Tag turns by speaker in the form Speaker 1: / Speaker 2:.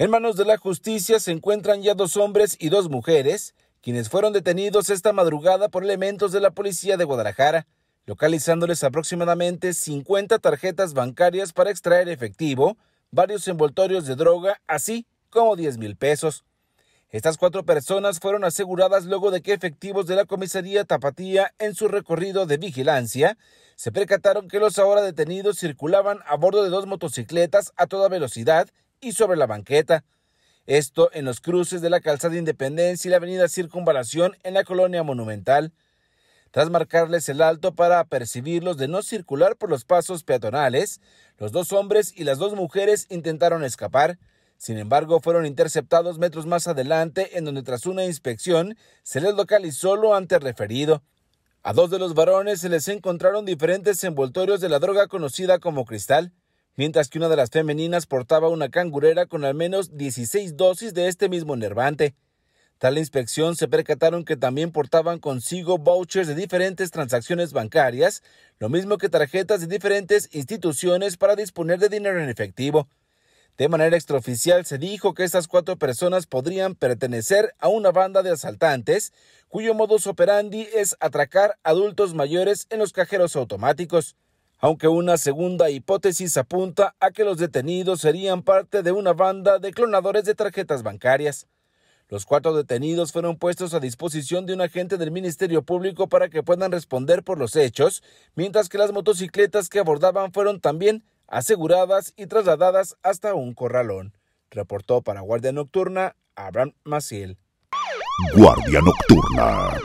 Speaker 1: En manos de la justicia se encuentran ya dos hombres y dos mujeres, quienes fueron detenidos esta madrugada por elementos de la policía de Guadalajara, localizándoles aproximadamente 50 tarjetas bancarias para extraer efectivo, varios envoltorios de droga, así como 10 mil pesos. Estas cuatro personas fueron aseguradas luego de que efectivos de la comisaría Tapatía, en su recorrido de vigilancia, se percataron que los ahora detenidos circulaban a bordo de dos motocicletas a toda velocidad y sobre la banqueta. Esto en los cruces de la calzada Independencia y la avenida Circunvalación en la colonia Monumental. Tras marcarles el alto para percibirlos de no circular por los pasos peatonales, los dos hombres y las dos mujeres intentaron escapar. Sin embargo, fueron interceptados metros más adelante, en donde tras una inspección se les localizó lo antes referido. A dos de los varones se les encontraron diferentes envoltorios de la droga conocida como cristal mientras que una de las femeninas portaba una cangurera con al menos 16 dosis de este mismo nervante. Tal inspección se percataron que también portaban consigo vouchers de diferentes transacciones bancarias, lo mismo que tarjetas de diferentes instituciones para disponer de dinero en efectivo. De manera extraoficial se dijo que estas cuatro personas podrían pertenecer a una banda de asaltantes cuyo modus operandi es atracar adultos mayores en los cajeros automáticos aunque una segunda hipótesis apunta a que los detenidos serían parte de una banda de clonadores de tarjetas bancarias. Los cuatro detenidos fueron puestos a disposición de un agente del Ministerio Público para que puedan responder por los hechos, mientras que las motocicletas que abordaban fueron también aseguradas y trasladadas hasta un corralón, reportó para Guardia Nocturna Abraham Maciel. Guardia Nocturna.